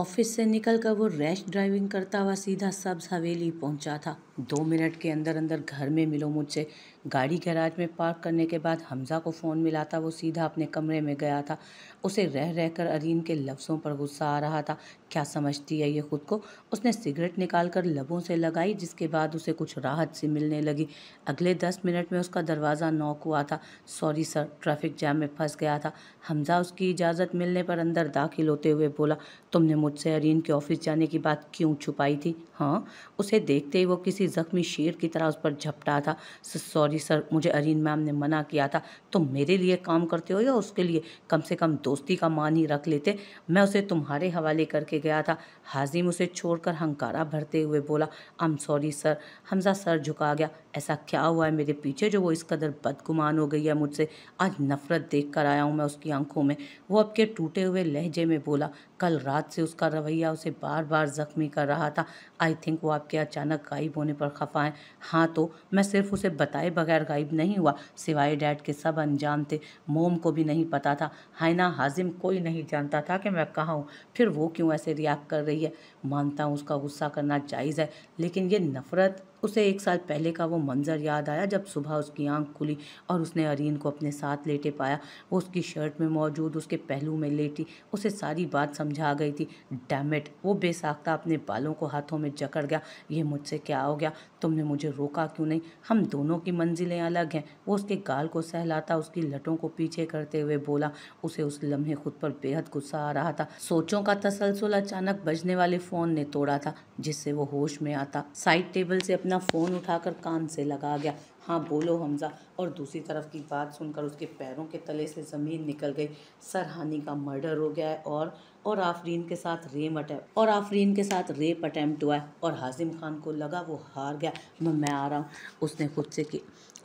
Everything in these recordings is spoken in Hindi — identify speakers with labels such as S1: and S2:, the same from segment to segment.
S1: ऑफिस से निकलकर वो रैश ड्राइविंग करता हुआ सीधा सब्ज हवेली पहुंचा था दो मिनट के अंदर अंदर घर में मिलो मुझसे गाड़ी गैराज में पार्क करने के बाद हमज़ा को फ़ोन मिला था वो सीधा अपने कमरे में गया था उसे रह रहकर कर अरीन के लफ्ज़ों पर गुस्सा आ रहा था क्या समझती है ये ख़ुद को उसने सिगरेट निकाल कर लबों से लगाई जिसके बाद उसे कुछ राहत सी मिलने लगी अगले दस मिनट में उसका दरवाज़ा नॉक हुआ था सॉरी सर ट्रैफिक जाम में फंस गया था हमज़ा उसकी इजाज़त मिलने पर अंदर दाखिल होते हुए बोला तुमने मुझसे अरीन के ऑफिस जाने की बात क्यों छुपाई थी हाँ उसे देखते ही वो किसी ज़ख्मी शेर की तरह उस पर झपटा था सॉरी सॉरी सर मुझे अरीन मैम ने मना किया था तुम तो मेरे लिए काम करते हो या उसके लिए कम से कम दोस्ती का मान ही रख लेते मैं उसे तुम्हारे हवाले करके गया था हाजिम उसे छोड़कर हंकारा भरते हुए बोला I am sorry sir Hamza सर झुका गया ऐसा क्या हुआ है मेरे पीछे जो वो इस कदर बदगुमान हो गई है मुझसे आज नफ़रत देख कर आया हूँ मैं उसकी आंखों में वो अब के टूटे हुए लहजे में बोला कल रात से उसका रवैया उसे बार बार ज़ख्मी कर रहा था आई थिंक वो आपके अचानक गायब होने पर खफा हैं हाँ तो मैं सिर्फ उसे बताए बगैर गायब नहीं हुआ सिवाय डैड के सब अनजान थे मोम को भी नहीं पता था हाइना हाजिम कोई नहीं जानता था कि मैं कहाँ हूँ फिर वो क्यों ऐसे रिएक्ट कर रही है मानता हूँ उसका गुस्सा करना जायज़ है लेकिन ये नफ़रत उसे एक साल पहले का वो मंज़र याद आया जब सुबह उसकी आंख खुली और उसने अरीन को अपने साथ लेटे पाया वो उसकी शर्ट में मौजूद उसके पहलू में लेटी उसे सारी बात समझा गई थी डैमिट वो बेसाख्ता अपने बालों को हाथों में जकड़ गया ये मुझसे क्या हो गया तुमने मुझे रोका क्यों नहीं हम दोनों की मंजिलें अलग हैं वो उसके गाल को सहलाता उसकी लटों को पीछे करते हुए बोला उसे उस लम्हे खुद पर बेहद गुस्सा आ रहा था सोचों का तसलसल अचानक बजने वाले फ़ोन ने तोड़ा था जिससे वो होश में आता साइड टेबल से अपने अपना फ़ोन उठाकर कान से लगा गया हाँ बोलो हमजा और दूसरी तरफ की बात सुनकर उसके पैरों के तले से ज़मीन निकल गई सरहानी का मर्डर हो गया है और और आफरीन के साथ रेम अटैम्प और आफरीन के साथ रेप अटैम्प्ट हुआ है और हाजिम खान को लगा वो हार गया मैं आ रहा हूँ उसने खुद से कि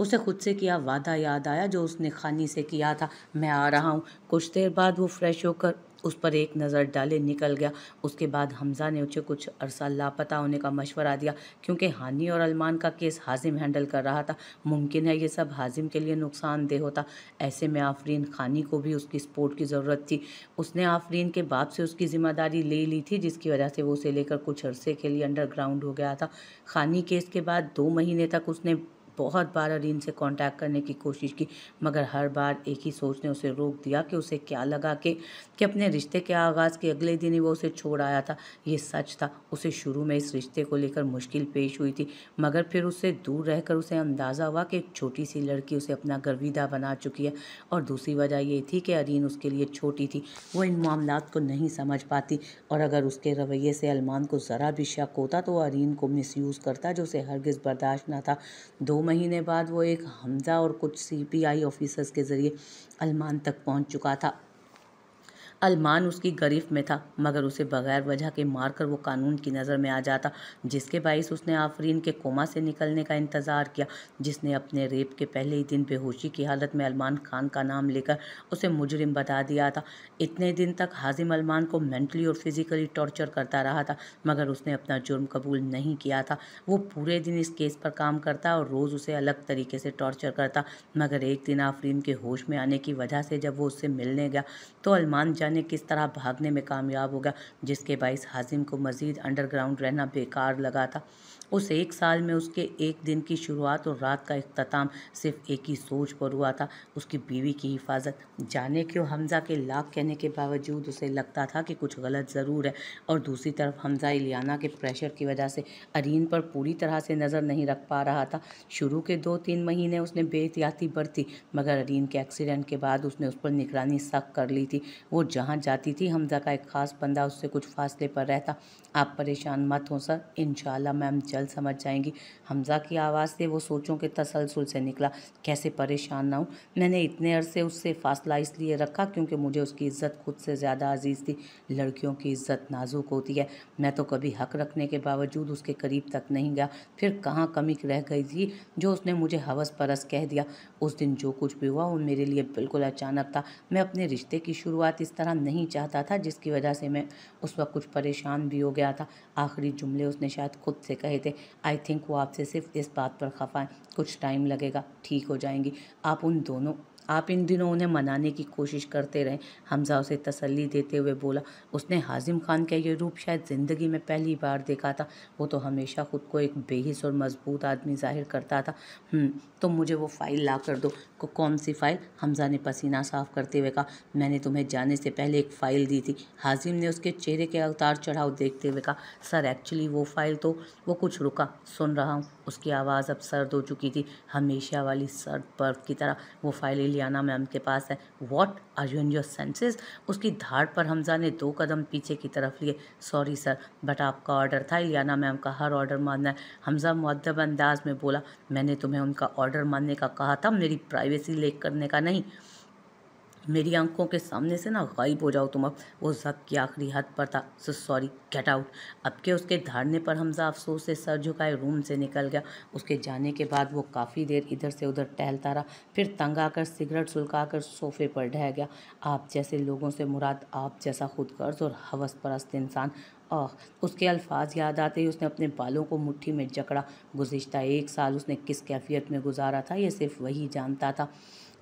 S1: उसे खुद से किया वादा याद आया जो उसने खानी से किया था मैं आ रहा हूँ कुछ देर बाद वो फ्रेश होकर उस पर एक नज़र डाले निकल गया उसके बाद हमजा ने उसे कुछ अरसा लापता होने का मशवरा दिया क्योंकि हानि और अलमान का केस हाजिम हैंडल कर रहा था मुमकिन है ये सब हाजिम के लिए नुकसानदेह होता ऐसे में आफरीन खानी को भी उसकी सपोर्ट की ज़रूरत थी उसने आफरीन के बाप से उसकी ज़िम्मेदारी ले ली थी जिसकी वजह से वो उसे लेकर कुछ अरसे के लिए अंडरग्राउंड हो गया था खानी केस के बाद दो महीने तक उसने बहुत बार अरीन से कांटेक्ट करने की कोशिश की मगर हर बार एक ही सोच ने उसे रोक दिया कि उसे क्या लगा के कि अपने रिश्ते के आगाज़ के अगले दिन ही वो उसे छोड़ आया था ये सच था उसे शुरू में इस रिश्ते को लेकर मुश्किल पेश हुई थी मगर फिर उससे दूर रहकर उसे अंदाज़ा हुआ कि एक छोटी सी लड़की उसे अपना गर्विदा बना चुकी है और दूसरी वजह ये थी कि अरीन उसके लिए छोटी थी वो इन मामला को नहीं समझ पाती और अगर उसके रवैये से अलमान को ज़रा भी शक होता तो अरीन को मिसयूज़ करता जो उसे हरगिज़ बर्दाश्त ना था दो महीने बाद वो एक हमजा और कुछ सी पी आई ऑफिसर्स के ज़रिए अलमान तक पहुंच चुका था अलमान उसकी गरीफ में था मगर उसे बगैर वजह के मारकर वो कानून की नज़र में आ जाता जिसके बायस उसने आफरीन के कोमा से निकलने का इंतज़ार किया जिसने अपने रेप के पहले ही दिन बेहोशी की हालत में अलमान खान का नाम लेकर उसे मुजरिम बता दिया था इतने दिन तक हाजिम अलमान को मेंटली और फिज़िकली टॉर्चर करता रहा था मगर उसने अपना जुर्म कबूल नहीं किया था वो पूरे दिन इस केस पर काम करता और रोज़ उसे अलग तरीके से टॉर्चर करता मगर एक दिन आफरीन के होश में आने की वजह से जब वो उससे मिलने गया तो अलमान जब जाने किस तरह भागने में कामयाब हो गया जिसके बायस हाजिम को मज़ीद अंडरग्राउंड रहना बेकार लगा था उस एक साल में उसके एक दिन की शुरुआत और रात का अख्ताम सिर्फ एक ही सोच पर हुआ था उसकी बीवी की हिफाजत जाने क्यों हमज़ा के लाख कहने के बावजूद उसे लगता था कि कुछ गलत ज़रूर है और दूसरी तरफ हमज़ा इलियाना के प्रेशर की वजह से अरीन पर पूरी तरह से नज़र नहीं रख पा रहा था शुरू के दो तीन महीने उसने बेहतियाती बरती मगर अरीन के एक्सीडेंट के बाद उसने उस पर निगरानी सख्त कर ली थी वो जहाँ जाती थी हमजा का एक ख़ास बंदा उससे कुछ फासले पर रहता आप परेशान मत हो सर इन मैम जल्द समझ जाएंगी हमजा की आवाज़ से वो सोचों के तसलसल से निकला कैसे परेशान ना हूँ मैंने इतने अरसे उससे फ़ासला इसलिए रखा क्योंकि मुझे उसकी इज़्ज़त खुद से ज़्यादा अजीज़ थी लड़कियों की इज़्ज़त नाजुक होती है मैं तो कभी हक रखने के बावजूद उसके करीब तक नहीं गया फिर कहाँ कमी रह गई थी जो उसने मुझे हवस परस कह दिया उस दिन जो कुछ भी हुआ वो मेरे लिए बिल्कुल अचानक था मैं अपने रिश्ते की शुरुआत इस तरह करना नहीं चाहता था जिसकी वजह से मैं उस वक्त कुछ परेशान भी हो गया था आखिरी जुमले उसने शायद खुद से कहे थे आई थिंक वो आपसे सिर्फ इस बात पर खफा है कुछ टाइम लगेगा ठीक हो जाएंगी आप उन दोनों आप इन दिनों उन्हें मनाने की कोशिश करते रहें हमजा उसे तसल्ली देते हुए बोला उसने हाजिम खान का यह रूप शायद ज़िंदगी में पहली बार देखा था वो तो हमेशा ख़ुद को एक बेहिस और मजबूत आदमी जाहिर करता था हम्म, तो मुझे वो फ़ाइल ला कर दो को कौन सी फ़ाइल हमजा ने पसीना साफ करते हुए कहा मैंने तुम्हें जाने से पहले एक फ़ाइल दी थी हाजिम ने उसके चेहरे के उतार चढ़ाव देखते हुए कहा सर एक्चुअली वो फ़ाइल तो वो कुछ रुका सुन रहा हूँ उसकी आवाज़ अब सर्द हो चुकी थी हमेशा वाली सर्द बर्फ की तरह वो फाइल लियाना मैम के पास है what are you in your senses उसकी धार पर हमजा ने दो कदम पीछे की तरफ लिए सॉरी सर बट आपका ऑर्डर था इलियाना मैम का हर ऑर्डर मानना है हमजा मदब अंदाज में बोला मैंने तुम्हें उनका ऑर्डर मानने का कहा था मेरी प्राइवेसी लेक करने का नहीं मेरी आंखों के सामने से ना गायब हो जाओ तुम अब वो जब की आखिरी हद पर था सो सॉरी गेट आउट अब के उसके धारने पर हमजा अफसोस से सर झुकाए रूम से निकल गया उसके जाने के बाद वो काफ़ी देर इधर से उधर टहलता रहा फिर तंग आकर सिगरेट सुलका कर सोफे पर ढह गया आप जैसे लोगों से मुराद आप जैसा खुद गर्ज और हवस परस्त इंसान आह उसके अल्फाज याद आते ही उसने अपने बालों को मुट्ठी में जकड़ा गुज्त एक साल उसने किस कैफियत में गुजारा था यह सिर्फ वही जानता था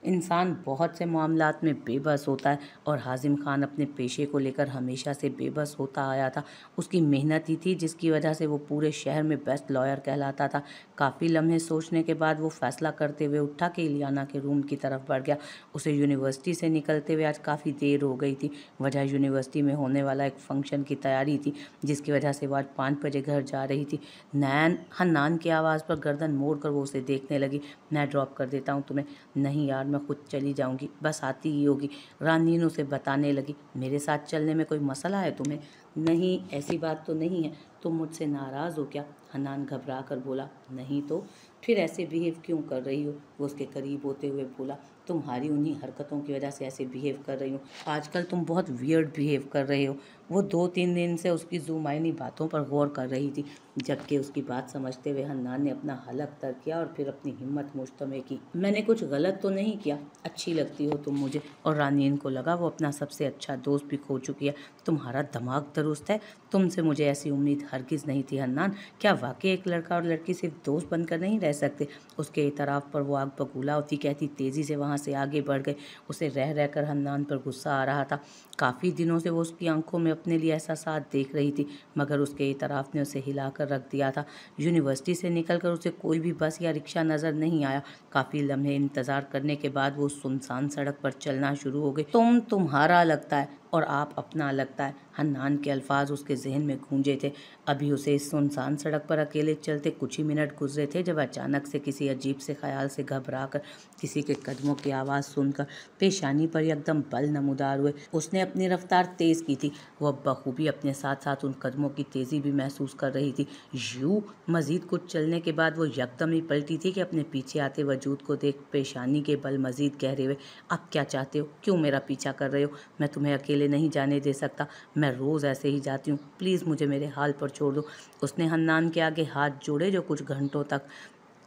S1: इंसान बहुत से मामला में बेबस होता है और हाजिम खान अपने पेशे को लेकर हमेशा से बेबस होता आया था उसकी मेहनत ही थी जिसकी वजह से वो पूरे शहर में बेस्ट लॉयर कहलाता था काफ़ी लम्हे सोचने के बाद वो फैसला करते हुए उठा के इलियाना के रूम की तरफ बढ़ गया उसे यूनिवर्सिटी से निकलते हुए आज काफ़ी देर हो गई थी वजह यूनिवर्सिटी में होने वाला एक फंक्शन की तैयारी थी जिसकी वजह से वो आज पाँच बजे घर जा रही थी नैन नान की आवाज़ पर गर्दन मोड़ कर वो उसे देखने लगी मैं ड्रॉप कर देता हूँ तुम्हें नहीं यार मैं खुद चली जाऊँगी बस आती ही होगी ने उसे बताने लगी मेरे साथ चलने में कोई मसला है तुम्हें नहीं ऐसी बात तो नहीं है तुम मुझसे नाराज़ हो क्या हनान घबरा कर बोला नहीं तो फिर ऐसे बिहेव क्यों कर रही हो वो उसके करीब होते हुए बोला तुम्हारी उन्हीं हरकतों की वजह से ऐसे बिहेव कर रही हूँ आजकल तुम बहुत वियर्ड बिहेव कर रहे हो वो दो तीन दिन से उसकी जुमायनी बातों पर गौर कर रही थी जबकि उसकी बात समझते हुए हन्नान ने अपना हल अख्तर किया और फिर अपनी हिम्मत मुश्तमे की मैंने कुछ गलत तो नहीं किया अच्छी लगती हो तुम मुझे और रानियन को लगा वो अपना सबसे अच्छा दोस्त भी खो चुकी है तुम्हारा दिमाग दुरुस्त है तुमसे मुझे ऐसी उम्मीद हरगिज़ नहीं थी हन्नान क्या वाकई एक लड़का और लड़की सिर्फ दोस्त बनकर नहीं रह सकते उसके इतराफ़ पर वो आग बगूला होती कहती तेज़ी से वहाँ वहाँ से आगे बढ़ गए उसे रह रहकर कर हमदान पर गुस्सा आ रहा था काफ़ी दिनों से वो उसकी आंखों में अपने लिए ऐसा साथ देख रही थी मगर उसके इतराफ़ ने उसे हिलाकर रख दिया था यूनिवर्सिटी से निकलकर उसे कोई भी बस या रिक्शा नज़र नहीं आया काफ़ी लम्हे इंतज़ार करने के बाद वो सुनसान सड़क पर चलना शुरू हो गई तुम तुम्हारा लगता है और आप अपना लगता है हन्नान के अल्फाज उसके जहन में गूंजे थे अभी उसे इस सुनसान सड़क पर अकेले चलते कुछ ही मिनट गुजरे थे जब अचानक से किसी अजीब से ख्याल से घबरा कर किसी के कदमों की आवाज़ सुनकर पेशानी पर एकदम बल नमदार हुए उसने अपनी रफ्तार तेज़ की थी वह बखूबी अपने साथ साथ उन कदमों की तेज़ी भी महसूस कर रही थी यूँ मजीद कुछ चलने के बाद वो यकदम ही पलटी थी कि अपने पीछे आते वजूद को देख पेशानी के बल मजीद गहरे हुए अब क्या चाहते हो क्यों मेरा पीछा कर रहे हो मैं तुम्हें अकेले नहीं जाने दे सकता मैं रोज़ ऐसे ही जाती हूँ प्लीज़ मुझे मेरे हाल पर छोड़ दो उसने हन्नान के आगे हाथ जोड़े जो कुछ घंटों तक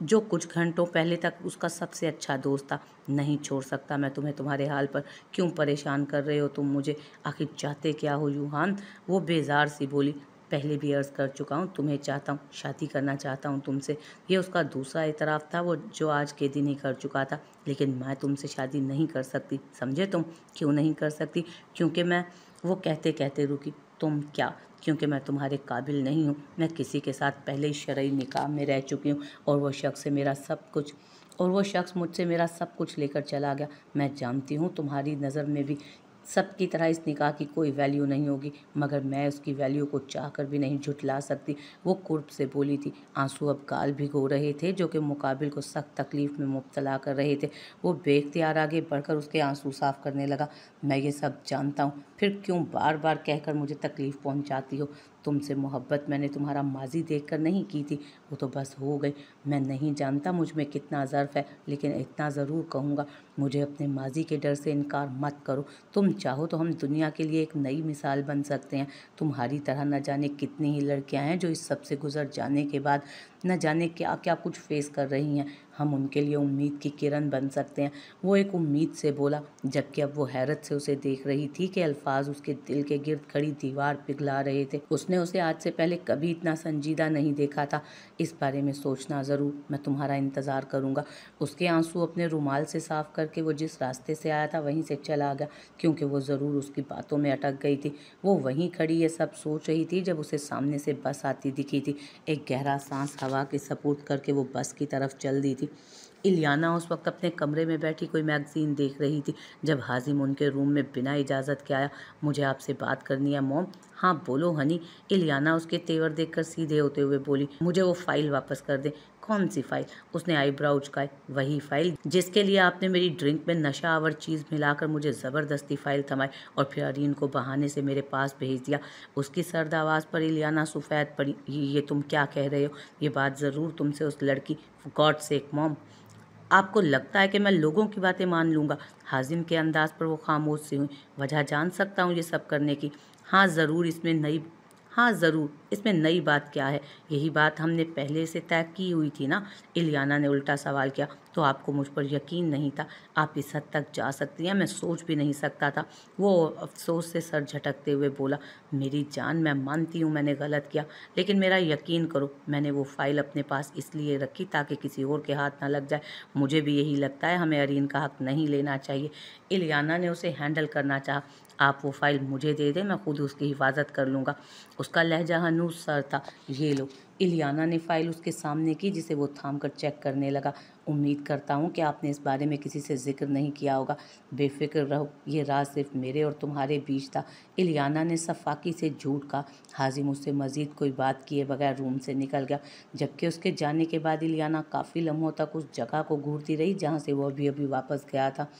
S1: जो कुछ घंटों पहले तक उसका सबसे अच्छा दोस्त था नहीं छोड़ सकता मैं तुम्हें तुम्हारे हाल पर क्यों परेशान कर रहे हो तुम मुझे आखिर चाहते क्या हो यूहान वो बेजार सी बोली पहले भी अर्ज़ कर चुका हूँ तुम्हें चाहता हूँ शादी करना चाहता हूँ तुमसे ये उसका दूसरा इतराफ़ था वो जो आज के दिन ही कर चुका था लेकिन मैं तुमसे शादी नहीं कर सकती समझे तुम क्यों नहीं कर सकती क्योंकि मैं वो कहते कहते रुकी तुम क्या क्योंकि मैं तुम्हारे काबिल नहीं हूँ मैं किसी के साथ पहले ही शरय निकाह में रह चुकी हूँ और वो शख्स मेरा सब कुछ और वो शख्स मुझसे मेरा सब कुछ लेकर चला गया मैं जानती हूँ तुम्हारी नज़र में भी सबकी तरह इस निकाह की कोई वैल्यू नहीं होगी मगर मैं उसकी वैल्यू को चाह कर भी नहीं झुटला सकती वो कुर्ब से बोली थी आंसू अब गाल भिगो रहे थे जो कि मुकाबिल को सख्त तकलीफ़ में मुबतला कर रहे थे वो बेख्तियार आगे बढ़कर उसके आंसू साफ करने लगा मैं ये सब जानता हूँ फिर क्यों बार बार कहकर मुझे तकलीफ़ पहुँचाती हो तुमसे मोहब्बत मैंने तुम्हारा माजी देख कर नहीं की थी वो तो बस हो गई मैं नहीं जानता मुझ में कितना ज़र्फ है लेकिन इतना ज़रूर कहूँगा मुझे अपने माजी के डर से इनकार मत करो तुम चाहो तो हम दुनिया के लिए एक नई मिसाल बन सकते हैं तुम्हारी तरह न जाने कितनी ही लड़कियाँ हैं जो इस सबसे गुजर जाने के बाद न जाने क्या क्या कुछ फेस कर रही हैं हम उनके लिए उम्मीद की किरण बन सकते हैं वो एक उम्मीद से बोला जबकि अब वो हैरत से उसे देख रही थी कि अल्फाज उसके दिल के गिर्द खड़ी दीवार पिघला रहे थे उसने उसे आज से पहले कभी इतना संजीदा नहीं देखा था इस बारे में सोचना ज़रूर मैं तुम्हारा इंतज़ार करूँगा उसके आंसू अपने रुमाल से साफ करके वो जिस रास्ते से आया था वहीं से चला गया क्योंकि वो ज़रूर उसकी बातों में अटक गई थी वो वहीं खड़ी ये सब सोच रही थी जब उसे सामने से बस आती दिखी थी एक गहरा सांस हवा के सपोर्ट करके वो बस की तरफ चल दी थी थी इलियाना उस वक्त अपने कमरे में बैठी कोई मैगज़ीन देख रही थी जब हाजिम उनके रूम में बिना इजाज़त के आया मुझे आपसे बात करनी है मोम हाँ बोलो हनी इलियाना उसके तेवर देखकर सीधे होते हुए बोली मुझे वो फ़ाइल वापस कर दे कौन सी फाइल उसने आईब्राउ उचकाए वही फाइल जिसके लिए आपने मेरी ड्रिंक में नशा आवर चीज़ मिलाकर मुझे ज़बरदस्ती फाइल थमाई और फिर अरीन को बहाने से मेरे पास भेज दिया उसकी सर्द आवाज़ पर इलियाना सफ़ैद पड़ी ये तुम क्या कह रहे हो ये बात ज़रूर तुमसे उस लड़की गॉड सेक मॉम आपको लगता है कि मैं लोगों की बातें मान लूँगा हाजिम के अंदाज पर वो खामोश सी हुई वजह जान सकता हूँ ये सब करने की हाँ ज़रूर इसमें नई हाँ ज़रूर इसमें नई बात क्या है यही बात हमने पहले से तय की हुई थी ना इलियाना ने उल्टा सवाल किया तो आपको मुझ पर यकीन नहीं था आप इस हद तक जा सकती हैं मैं सोच भी नहीं सकता था वो अफसोस से सर झटकते हुए बोला मेरी जान मैं मानती हूँ मैंने गलत किया लेकिन मेरा यकीन करो मैंने वो फ़ाइल अपने पास इसलिए रखी ताकि किसी और के हाथ ना लग जाए मुझे भी यही लगता है हमें अरीन का हक नहीं लेना चाहिए इलियाना ने उसे हैंडल करना चाहा आप वो फ़ाइल मुझे दे दें मैं ख़ुद उसकी हिफाजत कर लूँगा उसका लहजा हनूस सर था ये लो इलियाना ने फ़ाइल उसके सामने की जिसे वो थाम कर चेक करने लगा उम्मीद करता हूँ कि आपने इस बारे में किसी से जिक्र नहीं किया होगा बेफिक्र रहो ये राज सिर्फ मेरे और तुम्हारे बीच था इलियाना ने सफाकी से झूठ कहा हाजिम उससे मज़ीद कोई बात किए बगैर रूम से निकल गया जबकि उसके जाने के बाद इलियाना काफ़ी लम्हों तक उस जगह को घूरती रही जहाँ से वो अभी अभी वापस गया था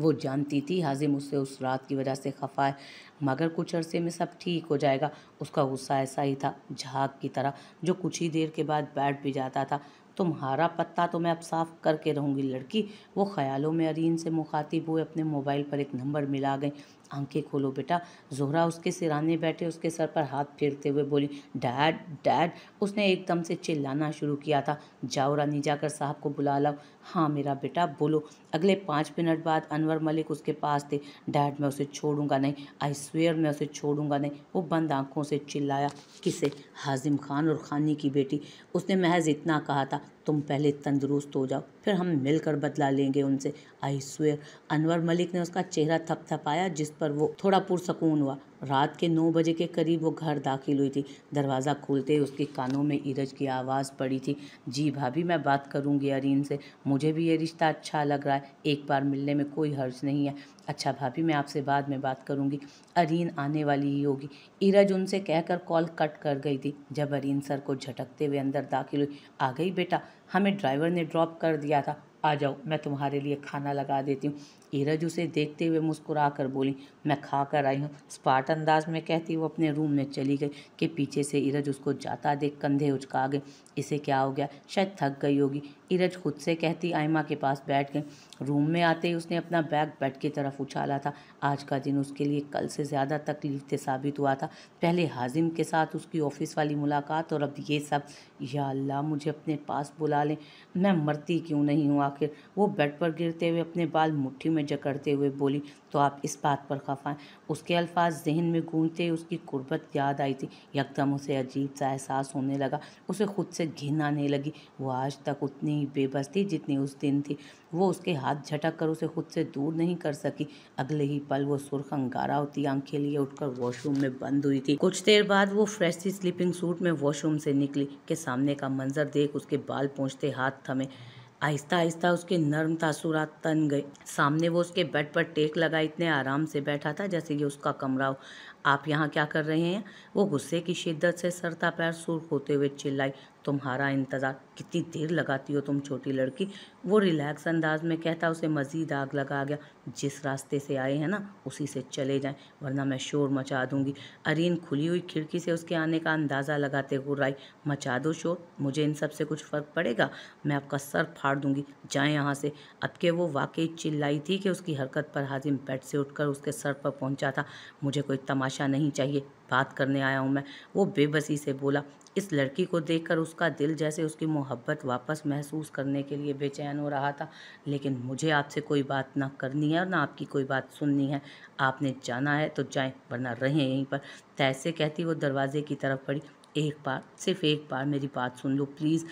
S1: वो जानती थी हाजिम उससे उस रात की वजह से खफा है मगर कुछ अरसे में सब ठीक हो जाएगा उसका गुस्सा ऐसा ही था झाग की तरह जो कुछ ही देर के बाद बैठ भी जाता था तुम्हारा पत्ता तो मैं अब साफ करके रहूँगी लड़की वो ख्यालों में अरीन से मुखातिब हुए अपने मोबाइल पर एक नंबर मिला गई आंखें खोलो बेटा जोहरा उसके सिराने बैठे उसके सर पर हाथ फेरते हुए बोली डैड डैड उसने एकदम से चिल्लाना शुरू किया था जाओ रानी जाकर साहब को बुला लाओ हाँ मेरा बेटा बोलो अगले पाँच मिनट बाद अनवर मलिक उसके पास थे डैड मैं उसे छोड़ूंगा नहीं आई स्वेयर मैं उसे छोड़ूंगा नहीं वो बंद आंखों से चिल्लाया किसे हाजिम खान और खानी की बेटी उसने महज इतना कहा था तुम पहले तंदुरुस्त हो जाओ फिर हम मिलकर बदला लेंगे उनसे आई स्वेयर अनवर मलिक ने उसका चेहरा थपथपाया जिस पर वो थोड़ा पुरसकून हुआ रात के नौ बजे के करीब वो घर दाखिल हुई थी दरवाज़ा खोलते ही उसके कानों में ईरज की आवाज़ पड़ी थी जी भाभी मैं बात करूँगी अरीन से मुझे भी ये रिश्ता अच्छा लग रहा है एक बार मिलने में कोई हर्ज नहीं है अच्छा भाभी मैं आपसे बाद में बात करूँगी अरीन आने वाली ही होगी ईरज उनसे कहकर कॉल कट कर गई थी जब अरीन सर को झटकते हुए अंदर दाखिल हुई आ गई बेटा हमें ड्राइवर ने ड्रॉप कर दिया था आ जाओ मैं तुम्हारे लिए खाना लगा देती हूँ ईरज उसे देखते हुए मुस्कुरा कर बोली मैं खा कर आई हूँ स्पाट अंदाज में कहती वो अपने रूम में चली गई कि पीछे से ईरज उसको जाता देख कंधे उचका गए इसे क्या हो गया शायद थक गई होगी ईरज खुद से कहती आयमा के पास बैठ गए रूम में आते ही उसने अपना बैग बेड की तरफ उछाला था आज का दिन उसके लिए कल से ज़्यादा तकलीफ से साबित हुआ था पहले हाजिम के साथ उसकी ऑफिस वाली मुलाकात और अब ये सब या अल्लाह मुझे अपने पास बुला लें
S2: मैं मरती
S1: क्यों नहीं हूँ आखिर वो बेड पर गिरते हुए अपने बाल मुट्ठी में में जकड़ते हुए बोली तो आप इस बात पर खफा हैं उसके अल्फाज जहन में गूंजते उसकी कुर्बत याद आई थी यकदम उसे अजीब सा एहसास होने लगा उसे खुद से घिन आने लगी वो आज तक उतनी ही बेबस थी जितनी उस दिन थी वो उसके हाथ झटक कर उसे खुद से दूर नहीं कर सकी अगले ही पल वो सुर्ख अंगारा होती आंखें लिए उठकर वॉशरूम में बंद हुई थी कुछ देर बाद वो फ्रेश थी स्लीपिंग सूट में वॉशरूम से निकली के सामने का मंजर देख उसके बाल पहुँचते हाथ थमे आहिस्ता आहिस्ता उसके नर्म तासुरात तन गए सामने वो उसके बेड पर टेक लगाए इतने आराम से बैठा था जैसे कि उसका कमरा हो आप यहाँ क्या कर रहे हैं वो गुस्से की शिद्दत से सरता पैर सुर्ख होते हुए चिल्लाई तुम्हारा इंतज़ार कितनी देर लगाती हो तुम छोटी लड़की वो रिलैक्स अंदाज में कहता उसे मज़ीद आग लगा गया जिस रास्ते से आए हैं ना उसी से चले जाएं वरना मैं शोर मचा दूंगी अरीन खुली हुई खिड़की से उसके आने का अंदाज़ा लगाते गुर्राई मचा दो शोर मुझे इन सब से कुछ फ़र्क पड़ेगा मैं आपका सर फाड़ दूंगी जाएँ यहाँ से अब के वो वाकई चिल्लाई थी कि उसकी हरकत पर हाजिम बेड से उठकर उसके सर पर पहुँचा था मुझे कोई तमाशा नहीं चाहिए बात करने आया हूँ मैं वो बेबसी से बोला इस लड़की को देखकर उसका दिल जैसे उसकी मुहा मोहब्बत वापस महसूस करने के लिए बेचैन हो रहा था लेकिन मुझे आपसे कोई बात ना करनी है और ना आपकी कोई बात सुननी है आपने जाना है तो जाएं वरना रहें यहीं पर तैसे कहती वो दरवाजे की तरफ पड़ी एक बार सिर्फ एक बार मेरी बात सुन लो प्लीज़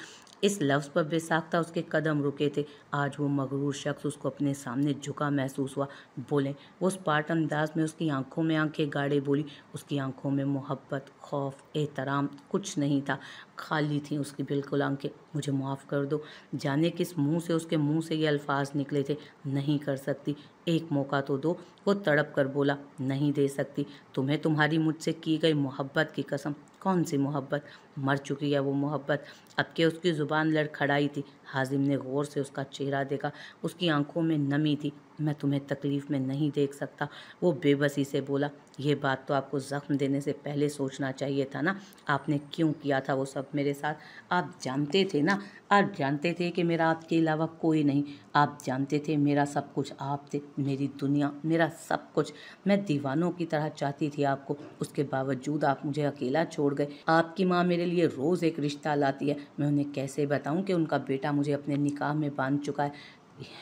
S1: इस लफ्ज़ पर बेसाख्ता उसके कदम रुके थे आज वो मगरूर शख्स उसको अपने सामने झुका महसूस हुआ बोले वो स्पार्ट अंदाज में उसकी आंखों में आंखें गाड़े बोली उसकी आंखों में मोहब्बत खौफ एहतराम कुछ नहीं था खाली थी उसकी बिल्कुल आंखें मुझे माफ़ कर दो जाने किस मुंह से उसके मुंह से ये अल्फाज निकले थे नहीं कर सकती एक मौका तो दो वो तड़प कर बोला नहीं दे सकती तुम्हें तुम्हारी मुझसे की गई मोहब्बत की कसम कौन सी मोहब्बत मर चुकी है वो मोहब्बत अब के उसकी ज़ुबान लड़खड़ाई थी हाजिम ने गौर से उसका चेहरा देखा उसकी आंखों में नमी थी मैं तुम्हें तकलीफ़ में नहीं देख सकता वो बेबसी से बोला ये बात तो आपको ज़ख्म देने से पहले सोचना चाहिए था ना आपने क्यों किया था वो सब मेरे साथ आप जानते थे ना आप जानते थे कि मेरा आपके अलावा कोई नहीं आप जानते थे मेरा सब कुछ आप थे मेरी दुनिया मेरा सब कुछ मैं दीवानों की तरह चाहती थी आपको उसके बावजूद आप मुझे अकेला छोड़ गए आपकी माँ मेरे लिए रोज़ एक रिश्ता लाती है मैं उन्हें कैसे बताऊँ कि उनका बेटा मुझे अपने निकाह में बांध चुका है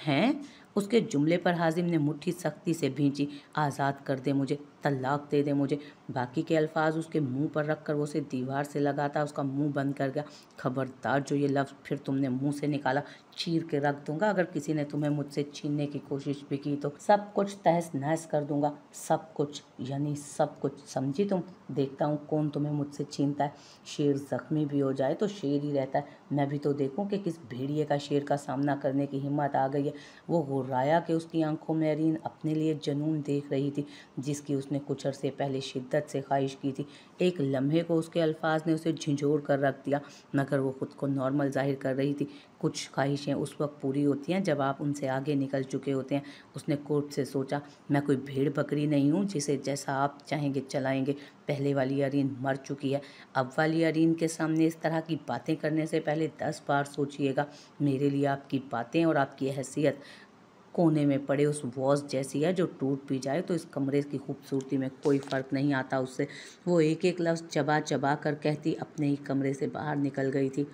S1: हैं उसके जुमले पर हाजिम ने मुट्ठी सख्ती से भींची आज़ाद कर दे मुझे तलाक दे दे मुझे बाकी के अल्फाज उसके मुंह पर रख कर वो उसे दीवार से लगाता उसका मुंह बंद कर गया खबरदार जो ये लफ्ज़ फिर तुमने मुंह से निकाला चीर के रख दूंगा अगर किसी ने तुम्हें मुझसे छीनने की कोशिश भी की तो सब कुछ तहस नहस कर दूंगा सब कुछ यानी सब कुछ समझी तुम देखता हूँ कौन तुम्हें मुझसे छीनता है शेर ज़ख्मी भी हो जाए तो शेर ही रहता है मैं भी तो देखूँ कि किस भेड़िए का शेर का सामना करने की हिम्मत आ गई है वो गुर्राया कि उसकी आंखों में रीन अपने लिए जनून देख रही थी जिसकी उसने उसने कुछ अरसे पहले शिद्दत से ख्वाहिश की थी एक लम्हे को उसके अल्फाज ने उसे झिझोर कर रख दिया मगर वो खुद को नॉर्मल जाहिर कर रही थी कुछ ख्वाहिशें उस वक्त पूरी होती हैं जब आप उनसे आगे निकल चुके होते हैं उसने कोर्ट से सोचा मैं कोई भीड़ बकरी नहीं हूँ जिसे जैसा आप चाहेंगे चलाएंगे पहले वाली अरीन मर चुकी है अब वाली अरीन के सामने इस तरह की बातें करने से पहले दस बार सोचिएगा मेरे लिए आपकी बातें और आपकी हैसियत कोने में पड़े उस वॉश जैसी है जो टूट भी जाए तो इस कमरे की खूबसूरती में कोई फ़र्क नहीं आता उससे वो एक एक लफ्ज़ चबा चबा कर कहती अपने ही कमरे से बाहर निकल गई थी